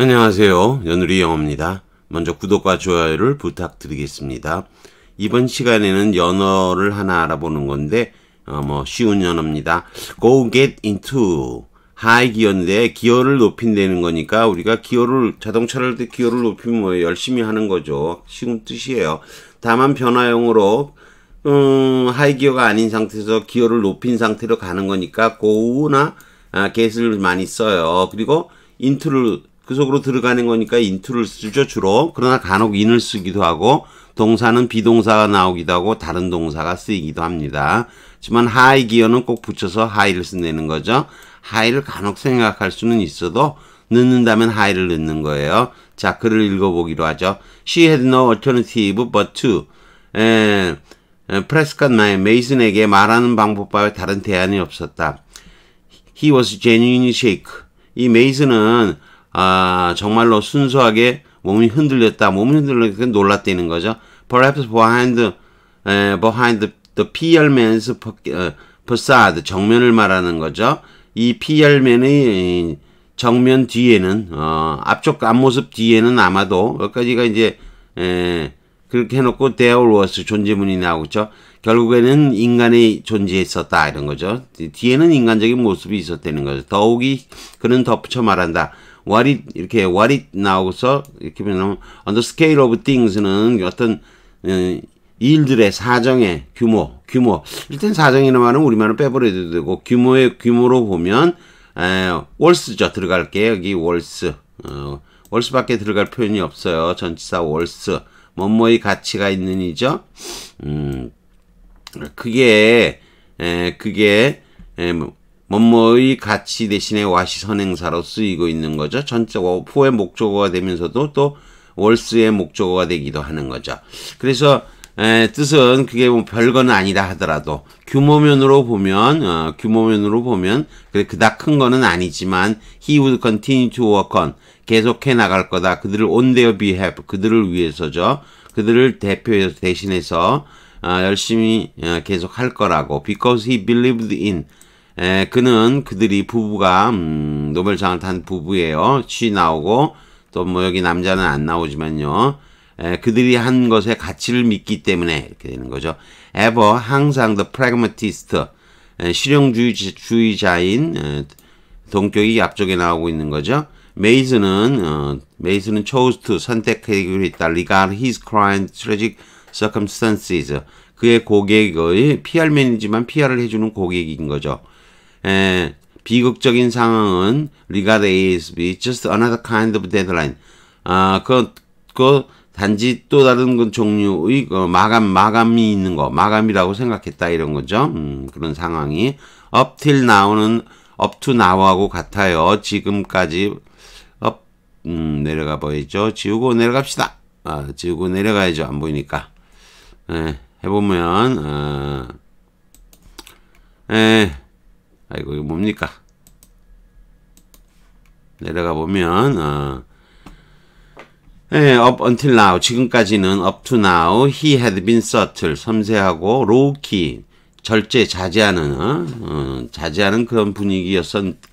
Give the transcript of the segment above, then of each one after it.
안녕하세요. 연우리 영어입니다. 먼저 구독과 좋아요를 부탁드리겠습니다. 이번 시간에는 연어를 하나 알아보는 건데 어, 뭐 쉬운 연어입니다. Go get into 하이 기어인데 기어를 높인다는 거니까 우리가 기어를 자동차를 때 기어를 높이면 뭐 열심히 하는 거죠. 쉬운 뜻이에요. 다만 변화형으로 음, 하이 기어가 아닌 상태에서 기어를 높인 상태로 가는 거니까 고우나 아, get을 많이 써요. 그리고 into를 그 속으로 들어가는 거니까 인투를 쓰죠 주로 그러나 간혹 인을 쓰기도 하고 동사는 비동사가 나오기도 하고 다른 동사가 쓰이기도 합니다. 하지만 하이 기어는 꼭 붙여서 하이를 쓴다는 거죠. 하이를 간혹 생각할 수는 있어도 늦는다면 하이를 넣는 거예요. 자, 글을 읽어보기로 하죠. She had no alternative but to 에, 프레스컷 마이 메이슨에게 말하는 방법 밖에 다른 대안이 없었다. He was genuinely shake. 이 메이슨은 아, 정말로 순수하게 몸이 흔들렸다. 몸이 흔들렸다. 놀랐다는 거죠. Perhaps behind, 에, behind the PR man's 어, facade. 정면을 말하는 거죠. 이 PR man의 정면 뒤에는, 어, 앞쪽 앞모습 뒤에는 아마도, 여기까지가 이제, 에, 그렇게 해놓고 there was 존재문이 나오죠. 결국에는 인간의 존재했었다 이런 거죠. 뒤에는 인간적인 모습이 있었다는 거죠. 더욱이 그는 덧붙여 말한다. what it 이렇게 what it 나오고서 이렇게 보면 on the scale of things는 어떤 음, 일들의 사정의 규모 규모 일단 사정이라는 말은 우리말은 빼버려도 되고 규모의 규모로 보면 월스죠 들어갈게 여기 월스 월스밖에 어, 들어갈 표현이 없어요 전치사 월스 뭐뭐의 가치가 있는 이죠 음 그게 에, 그게 에, 뭐, 뭐뭐의 가치 대신에 와시 선행사로 쓰이고 있는 거죠. 전적어 포의 목적어가 되면서도 또 월스의 목적어가 되기도 하는 거죠. 그래서 에, 뜻은 그게 뭐 별거는 아니다 하더라도 규모면으로 보면 어, 규모면으로 보면 그래 그닥 큰 거는 아니지만 he would continue to work on 계속해 나갈 거다. 그들을 on their behalf 그들을 위해서죠. 그들을 대표해서 대신해서 어, 열심히 어, 계속 할 거라고 because he believed in 에, 예, 그는 그들이 부부가 음, 노벨상을 탄 부부예요. 시 나오고 또 뭐 여기 남자는 안 나오지만요. 에, 예, 그들이 한 것의 가치를 믿기 때문에 이렇게 되는 거죠. ever 항상 the pragmatist 에, 예, 실용주의자인 에, 동격이 앞쪽에 나오고 있는 거죠. 메이슨은 어, 메이슨은 chose to 선택하기로 했다. regard his client tragic circumstances 그의 고객의 피할 맨이지만 피할을 해주는 고객인 거죠. 에, 예, 비극적인 상황은 regard ASB just another kind of deadline. 아, 그, 그 단지 또 다른 그 종류의 어, 마감 마감이 있는 거 마감이라고 생각했다 이런 거죠. 음, 그런 상황이 up till now는 up to now하고 같아요. 지금까지 up 음, 내려가 보이죠. 지우고 내려갑시다. 아, 지우고 내려가야죠. 안 보이니까. 에, 예, 해보면 어, 에, 예. 아이고 이거 뭡니까 내려가 보면 어, 예, up until now 지금까지는 up to now he had been subtle 섬세하고 low-key 절제 자제하는 어, 어, 자제하는 그런 분위기였었고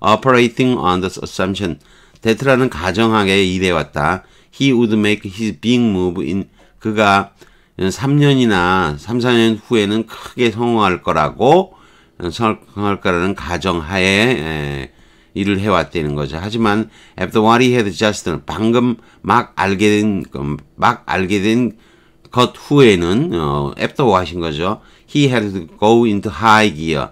operating on the assumption 데트라는 가정하에 일해왔다. He would make his big move in 그가 3년이나 3, 4년 후에는 크게 성공할 거라고 성공할 거라는 가정하에 일을 해왔다는 거죠. 하지만 after what he had just 방금 막 알게 된막 알게 된 것 후에는 어, after what인 거죠. he had to go into high gear.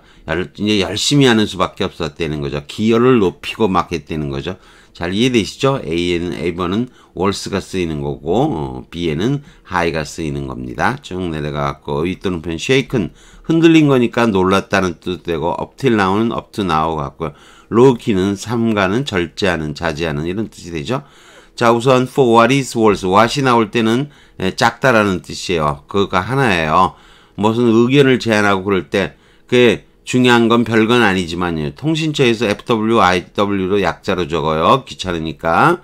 이제 열심히 하는 수밖에 없었다는 거죠. 기어를 높이고 막 했다는 거죠. 잘 이해되시죠? A에는 A번은 월스가 쓰이는 거고 어, B에는 하이가 쓰이는 겁니다. 쭉내려가고 윗도는편 s 이 a k 흔들린 거니까 놀랐다는 뜻 되고 업틸 나오는업 p 나오 n o 같고요. 로우키는 삼가는 절제하는 자제하는 이런 뜻이 되죠. 자 우선 for what is worth what이 나올 때는 예, 작다라는 뜻이에요. 그거가 하나예요. 무슨 의견을 제안하고 그럴 때 그게 중요한 건 별건 아니지만요. 통신처에서 FWIW로 약자로 적어요. 귀찮으니까.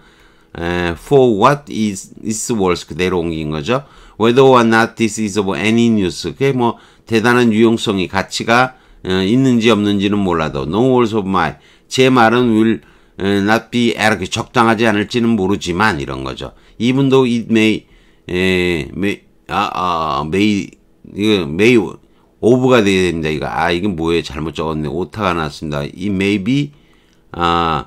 에, for what is, is worth 그대로 옮긴 거죠. whether or not this is of any news. 그게 뭐 대단한 유용성이 가치가 에, 있는지 없는지는 몰라도 no words of my 제 말은 will 에, not be 이렇게 적당하지 않을지는 모르지만 이런 거죠. even though it may 에, may 아, 아, may 이거 may 오브가 돼야 됩니다. 이거 아 이게 뭐예요? 잘못 적었네. 오타가 났습니다. 이 maybe 아이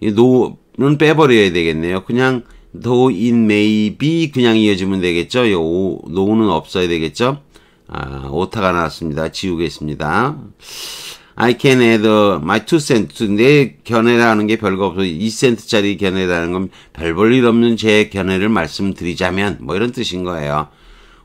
노는 빼버려야 되겠네요. 그냥 though it may be 그냥 이어지면 되겠죠. 이 오, 노는 없어야 되겠죠. 아, 오타가 났습니다. 지우겠습니다. I can add my two cents. 내 견해라는 게 별거 없어. 2센트짜리 견해라는 건 별 볼 일 없는 제 견해를 말씀드리자면 뭐 이런 뜻인 거예요.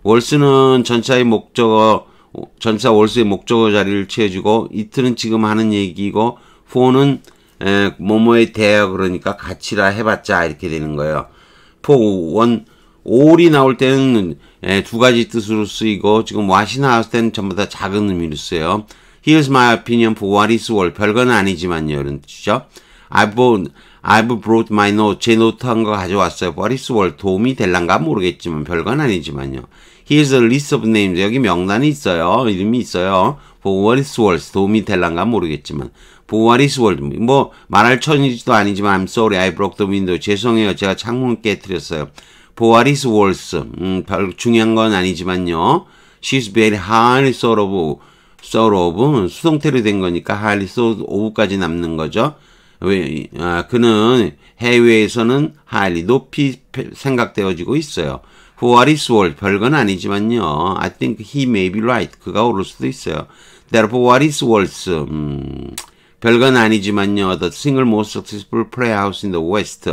월스는 전차의 목적어 어, 전사 월수의 목적어 자리를 채워주고 이틀은 지금 하는 얘기고 for는 에, 뭐뭐에 대여 그러니까 같이라 해봤자 이렇게 되는 거예요. for one all이 나올 때는 에, 두 가지 뜻으로 쓰이고 지금 what이 나왔을 때는 전부 다 작은 의미로 쓰여요. Here's my opinion for what is w o r 별건 아니지만요. 이런 뜻이죠. I've b o u g h t I've brought my note. 제 노트 한 거 가져왔어요. What is w o r 도움이 될란가 모르겠지만 별건 아니지만요. Here's a list of names. 여기 명단이 있어요. 이름이 있어요. For what is worth. 도움이 될란가 모르겠지만. For what is worth. 뭐 말할 천이지도 아니지만 I'm sorry. I broke the window. 죄송해요. 제가 창문 깨뜨렸어요. For what is worth. 음, 별 중요한 건 아니지만요. She's very highly sort of. sort of. 수동태로 된 거니까 highly sort of까지 남는 거죠. 왜, 아, 그는 해외에서는 하일리 높이 생각되어지고 있어요. Who are his world? 별건 아니지만요. I think he may be right. 그가 오를 수도 있어요. Therefore, what is worth? 음, 별건 아니지만요. The single most successful playhouse in the West.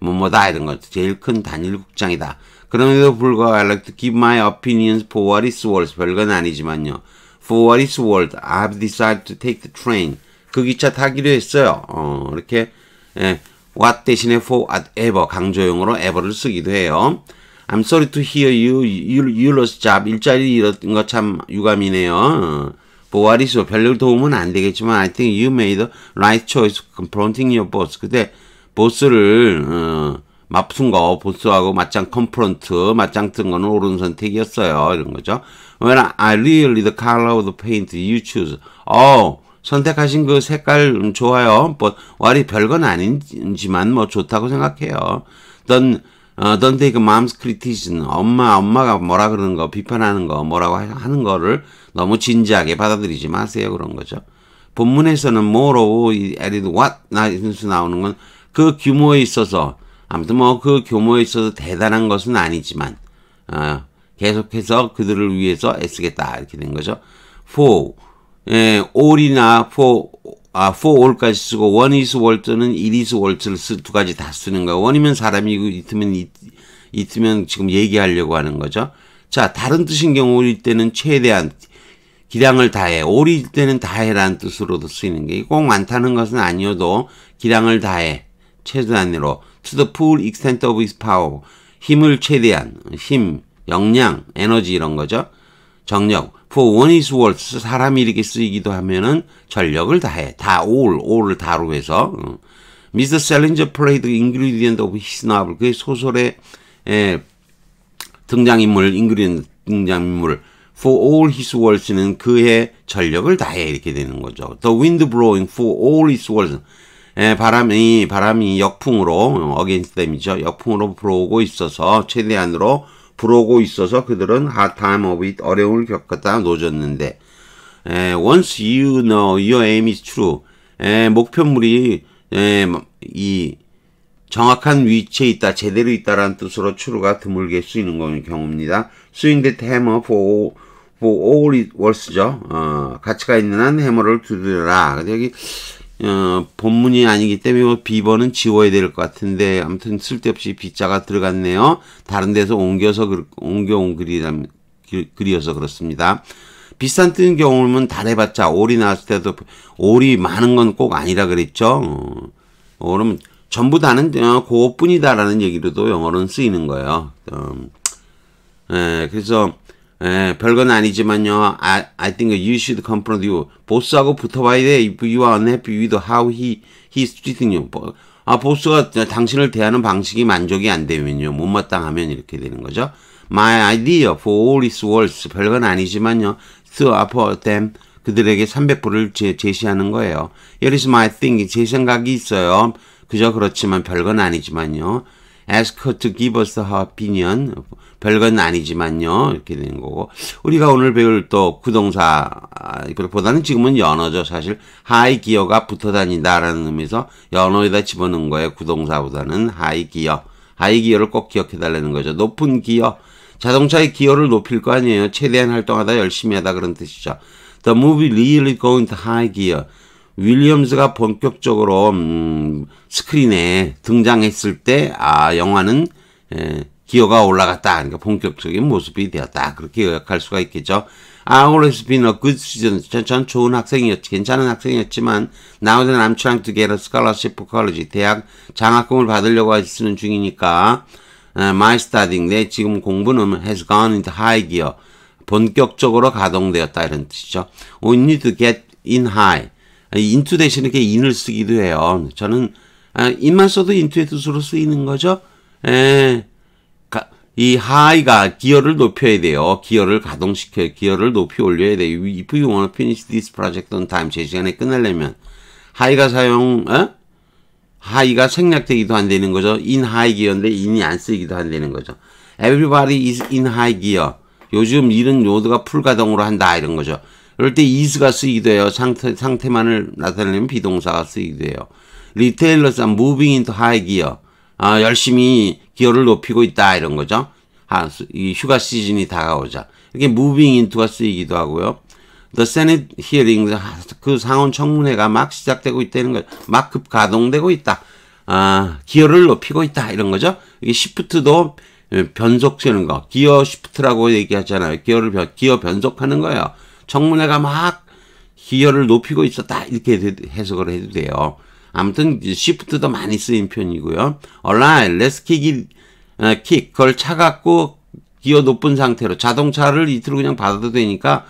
뭐뭐다 이런 것. 제일 큰 단일 국장이다. 그럼에도 불구하고 I like to give my opinions for what is worth. 별건 아니지만요. For what is worth, I have decided to take the train. 그 기차 타기로 했어요. 어, 이렇게 예, what 대신에 for whatever 강조용으로 ever를 쓰기도 해요. I'm sorry to hear you. You, you lost job. 일자리 잃었던 거 참 유감이네요. But what is 별로 도움은 안 되겠지만 I think you made the right choice confronting your boss. 그때 보스를 어, 맞춘 거, 보스하고 맞짱 컴프런트, 맞짱 뜬 거는 옳은 선택이었어요. 이런 거죠. When I really the color of the paint you choose. 어, 선택하신 그 색깔 음, 좋아요. But what is 별건 아니지만 뭐 좋다고 생각해요. Then 어, d o 그 마음 스크 e m o m 엄마, 엄마가 뭐라 그러는 거, 비판하는 거, 뭐라고 하는 거를 너무 진지하게 받아들이지 마세요. 그런 거죠. 본문에서는 뭐로 이 a d d 나이스 나오는 건 그 규모에 있어서 아무튼 뭐 그 규모에 있어서 대단한 것은 아니지만 어, 계속해서 그들을 위해서 애쓰겠다 이렇게 된 거죠. for 에, all이나 for 아, for all까지 쓰고 one is 월드는 it is 월드를 두 가지 다 쓰는 거예요. one이면 사람이고 그 it면 it, it면 지금 얘기하려고 하는 거죠. 자, 다른 뜻인 경우일 때는 최대한 기량을 다해, all일 때는 다해라는 뜻으로도 쓰이는 게 꼭 많다는 것은 아니어도 기량을 다해, 최소한으로 to the full extent of his power 힘을 최대한, 힘, 역량, 에너지 이런 거죠. 정력 for one is worth 사람이 이렇게 쓰이기도 하면은 전력을 다해 다 all all을 다로 해서 어. Mr. Salinger played ingredient of his novel 그 소설의 에, 등장인물 ingredient 등장인물 for all his worth는 그의 전력을 다해 이렇게 되는 거죠. The wind blowing for all his worth 예, 바람이 바람이 역풍으로 against them이죠. 역풍으로 불어오고 있어서 최대한으로 불어고 있어서 그들은 하 a r d t t 어려움을 겪었다 노졌는데 에, once you know your aim is true 에, 목표물이 에, 이 정확한 위치에 있다, 제대로 있다라는 뜻으로 추루가 드물게 쓰이는 경우입니다. 쓰인 듯 해머 for all, for all it worth죠. 어, 가치가 있는 한 해머를 두드려라. 데 여기 어, 본문이 아니기 때문에 뭐 비번은 지워야 될 것 같은데 아무튼 쓸데없이 B자가 들어갔네요. 다른 데서 옮겨서 옮겨 온글이어서 그, 그렇습니다. 비싼 뜬 경우는 다 해봤자 오리 나왔을 때도 오리 많은 건 꼭 아니라 그랬죠. 어, 어 그러 전부 다는 어, 그것뿐이다라는 얘기로도 영어로는 쓰이는 거예요. 어, 예, 그래서 예, 별건 아니지만요. I, I think you should confront you. 보스하고 붙어봐야 돼. If you are unhappy with how he, he's treating you. 아, 보스가 당신을 대하는 방식이 만족이 안 되면요. 못마땅하면 이렇게 되는 거죠. My idea for all is worth. 별건 아니지만요. To offer them. 그들에게 300불을 제, 제시하는 거예요. Here is my thing. 제 생각이 있어요. 그저 그렇지만 별건 아니지만요. Ask her to give us her opinion. 별건 아니지만요. 이렇게 되 거고. 우리가 오늘 배울 또 구동사, 아, 보다는 지금은 연어죠. 사실 하이 기어가 붙어 다닌다라는 의미에서 연어에다 집어넣은 거예요. 구동사보다는 하이 기어. 하이 기어를 꼭 기억해달라는 거죠. 높은 기어. 자동차의 기어를 높일 거 아니에요. 최대한 활동하다 열심히 하다 그런 뜻이죠. The movie really going to high gear. 윌리엄스가 본격적으로 음, 스크린에 등장했을 때 아 영화는 에, 예, 기어가 올라갔다. 그러니까 본격적인 모습이 되었다. 그렇게 요약할 수가 있겠죠. 아, always been a good student. 전, 전 좋은 학생이었지, 괜찮은 학생이었지만, now that I'm trying to get a scholarship for college. 대학 장학금을 받으려고 쓰는 중이니까, uh, my studying. 내 지금 공부는 has gone into high gear. 본격적으로 가동되었다. 이런 뜻이죠. We need to get in high. into 대신에 이렇게 in을 쓰기도 해요. 저는, 아, in만 써도 into의 뜻으로 쓰이는 거죠. 에, 이 하이가 기어를 높여야 돼요. 기어를 가동시켜 기어를 높이 올려야 돼요. If you want to finish this project on time, 제 시간에 끝내려면 하이가 사용, 어? 하이가 생략되기도 안 되는 거죠. in h 기어인데 i 이안쓰기도안 되는 거죠. Everybody is in high gear. 요즘 이런 요드가 풀가동으로 한다 이런 거죠. 그럴 때 is가 쓰이기도 해요. 상태, 상태만을 나타내는 비동사가 쓰이기도 해요. Retailers are moving into high gear. 아, 열심히 기여를 높이고 있다 이런 거죠. 아, 이 휴가 시즌이 다가오자 이렇게 무빙 인투가 쓰이기도 하고요. The Senate hearing 그 상원 청문회가 막 시작되고 있다는 거 막급 가동되고 있다. 아, 기여를 높이고 있다 이런 거죠. 이게 시프트도 변속되는 거. 기어 시프트라고 얘기하잖아요. 기어를 변, 기어 변속하는 거예요. 청문회가 막 기여를 높이고 있었다 이렇게 해석을 해도 돼요. 아무튼 시프트도 많이 쓰인 편이고요. 얼라인, 레스킥이 킥 그걸 차갖고 기어 높은 상태로 자동차를 이틀 그냥 받아도 되니까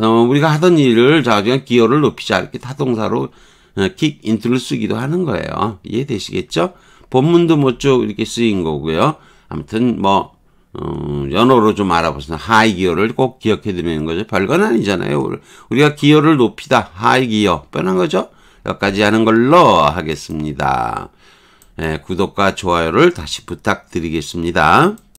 어, 우리가 하던 일을 자 그냥 기어를 높이자 이렇게 타동사로 킥 어, 인트를 쓰기도 하는 거예요. 이해되시겠죠? 본문도 뭐쭉 이렇게 쓰인 거고요. 아무튼 뭐 어, 연어로 좀 알아보세요. 하이 기어를 꼭 기억해 두는 거죠. 별건 아니잖아요. 우리가 기어를 높이다. 하이 기어. 뻔한 거죠? 여기까지 하는 걸로 하겠습니다. 예, 구독과 좋아요를 다시 부탁드리겠습니다.